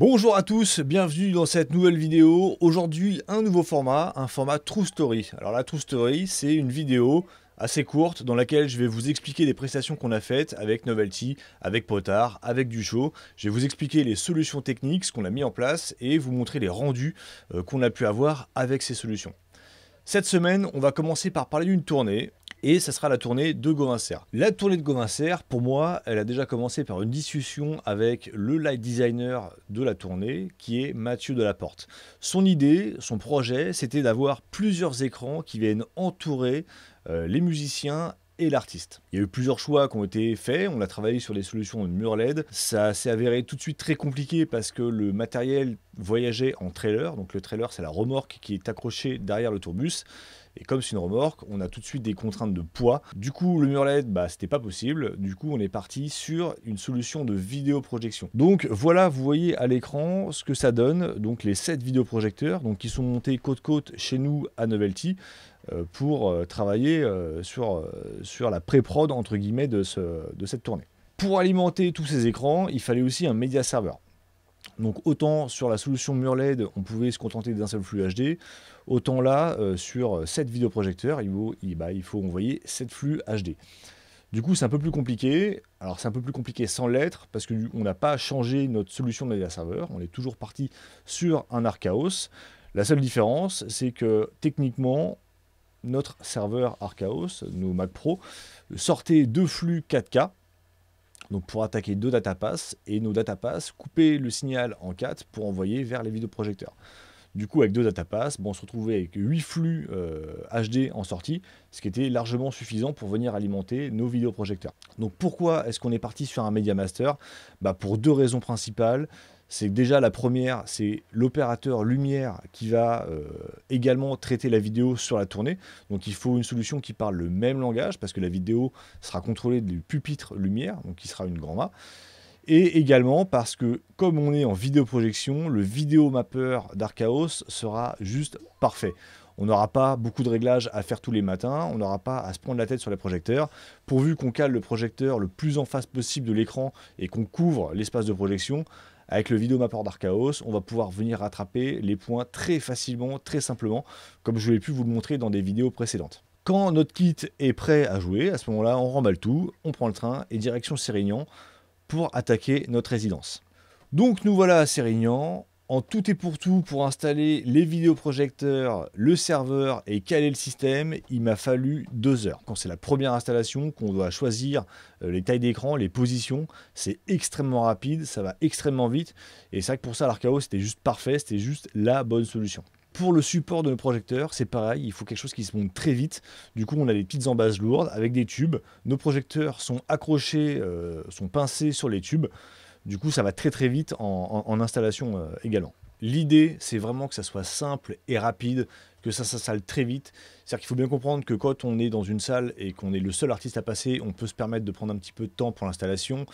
Bonjour à tous, bienvenue dans cette nouvelle vidéo. Aujourd'hui, un nouveau format, un format True Story. Alors la True Story, c'est une vidéo assez courte dans laquelle je vais vous expliquer les prestations qu'on a faites avec Novelty, avec Potard, avec Duchot. Je vais vous expliquer les solutions techniques, ce qu'on a mis en place et vous montrer les rendus euh, qu'on a pu avoir avec ces solutions. Cette semaine, on va commencer par parler d'une tournée et ça sera la tournée de Gauvin La tournée de Gauvin pour moi, elle a déjà commencé par une discussion avec le light designer de la tournée, qui est Mathieu Delaporte. Son idée, son projet, c'était d'avoir plusieurs écrans qui viennent entourer euh, les musiciens et l'artiste. Il y a eu plusieurs choix qui ont été faits, on a travaillé sur des solutions de mur LED, ça s'est avéré tout de suite très compliqué parce que le matériel voyageait en trailer, donc le trailer c'est la remorque qui est accrochée derrière le tourbus, et comme c'est une remorque, on a tout de suite des contraintes de poids. Du coup, le mur LED, bah, c'était pas possible. Du coup, on est parti sur une solution de vidéoprojection. Donc voilà, vous voyez à l'écran ce que ça donne. Donc les 7 vidéoprojecteurs donc, qui sont montés côte-côte à chez nous à Novelty. Euh, pour euh, travailler euh, sur, sur la pré-prod entre guillemets de, ce, de cette tournée. Pour alimenter tous ces écrans, il fallait aussi un média serveur. Donc autant sur la solution Murled, on pouvait se contenter d'un seul flux HD, autant là, sur 7 vidéoprojecteurs, il faut, il, bah, il faut envoyer 7 flux HD. Du coup, c'est un peu plus compliqué. Alors c'est un peu plus compliqué sans l'être, parce qu'on n'a pas changé notre solution de média serveur, on est toujours parti sur un Archaos. La seule différence, c'est que techniquement, notre serveur Archaos, nos Mac Pro, sortait deux flux 4K, donc pour attaquer deux data pass et nos data pass coupaient le signal en 4 pour envoyer vers les vidéoprojecteurs. Du coup, avec deux pass, bon, on se retrouvait avec huit flux HD euh, en sortie, ce qui était largement suffisant pour venir alimenter nos vidéoprojecteurs. Donc pourquoi est-ce qu'on est parti sur un Media Master bah, Pour deux raisons principales c'est déjà la première, c'est l'opérateur lumière qui va euh, également traiter la vidéo sur la tournée. Donc il faut une solution qui parle le même langage parce que la vidéo sera contrôlée du pupitre lumière, donc qui sera une grand ma Et également parce que comme on est en vidéoprojection, le vidéomappeur d'Archaos sera juste parfait. On n'aura pas beaucoup de réglages à faire tous les matins, on n'aura pas à se prendre la tête sur les projecteurs. Pourvu qu'on cale le projecteur le plus en face possible de l'écran et qu'on couvre l'espace de projection, avec le videomapport d'Archaos, on va pouvoir venir rattraper les points très facilement, très simplement, comme je l'ai pu vous le montrer dans des vidéos précédentes. Quand notre kit est prêt à jouer, à ce moment-là, on remballe tout, on prend le train et direction Sérignan pour attaquer notre résidence. Donc nous voilà à Sérignan, en tout et pour tout pour installer les vidéoprojecteurs, le serveur et caler le système, il m'a fallu deux heures. Quand c'est la première installation, qu'on doit choisir euh, les tailles d'écran, les positions, c'est extrêmement rapide, ça va extrêmement vite. Et c'est vrai que pour ça, l'Arcao, c'était juste parfait, c'était juste la bonne solution. Pour le support de nos projecteurs, c'est pareil, il faut quelque chose qui se monte très vite. Du coup, on a des petites embases lourdes avec des tubes. Nos projecteurs sont accrochés, euh, sont pincés sur les tubes. Du coup, ça va très très vite en, installation euh, également. L'idée, c'est vraiment que ça soit simple et rapide, que ça s'installe très vite. C'est-à-dire qu'il faut bien comprendre que quand on est dans une salle et qu'on est le seul artiste à passer, on peut se permettre de prendre un petit peu de temps pour l'installation.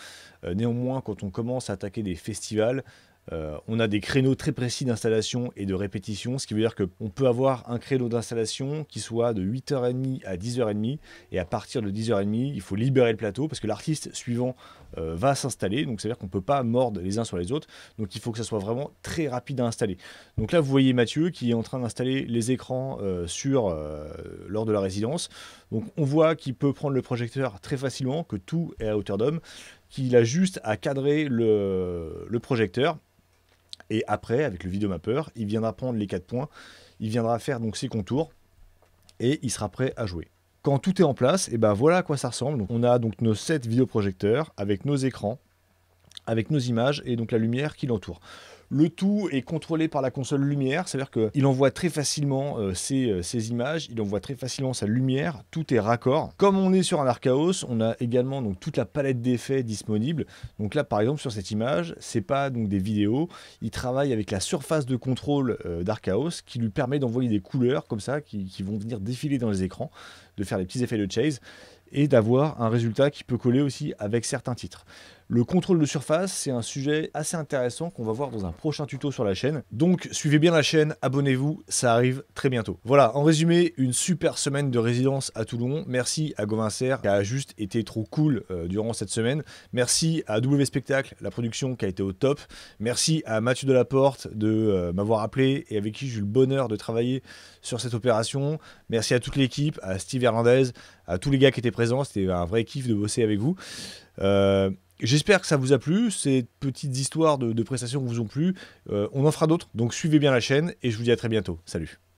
Euh, néanmoins, quand on commence à attaquer des festivals, euh, on a des créneaux très précis d'installation et de répétition, ce qui veut dire qu'on peut avoir un créneau d'installation qui soit de 8h30 à 10h30, et à partir de 10h30, il faut libérer le plateau parce que l'artiste suivant euh, va s'installer, donc cest veut dire qu'on ne peut pas mordre les uns sur les autres, donc il faut que ça soit vraiment très rapide à installer. Donc là, vous voyez Mathieu qui est en train d'installer les écrans euh, lors de la résidence, donc on voit qu'il peut prendre le projecteur très facilement, que tout est à hauteur d'homme, qu'il a juste à cadrer le projecteur et après, avec le videomapper, il viendra prendre les 4 points, il viendra faire donc ses contours et il sera prêt à jouer. Quand tout est en place, et eh ben voilà à quoi ça ressemble. on a donc nos 7 vidéoprojecteurs avec nos écrans avec nos images et donc la lumière qui l'entoure. Le tout est contrôlé par la console lumière, c'est-à-dire qu'il envoie très facilement ces euh, euh, ses, images, il envoie très facilement sa lumière, tout est raccord. Comme on est sur un Archaos, on a également donc toute la palette d'effets disponible. Donc là, par exemple, sur cette image, c'est pas donc des vidéos, il travaille avec la surface de contrôle euh, d'Archaos qui lui permet d'envoyer des couleurs comme ça qui, vont venir défiler dans les écrans, de faire les petits effets de chase et d'avoir un résultat qui peut coller aussi avec certains titres. Le contrôle de surface, c'est un sujet assez intéressant qu'on va voir dans un prochain tuto sur la chaîne. Donc suivez bien la chaîne, abonnez-vous, ça arrive très bientôt. Voilà, en résumé, une super semaine de résidence à Toulon. Merci à Gauvin qui a juste été trop cool euh, durant cette semaine. Merci à W Spectacle, la production qui a été au top. Merci à Mathieu Delaporte de euh, m'avoir appelé et avec qui j'ai eu le bonheur de travailler sur cette opération. Merci à toute l'équipe, à Steve Hernandez, à tous les gars qui étaient présents. C'était un vrai kiff de bosser avec vous. Euh, j'espère que ça vous a plu, ces petites histoires de, prestations vous ont plu. Euh, on en fera d'autres, donc suivez bien la chaîne et je vous dis à très bientôt. Salut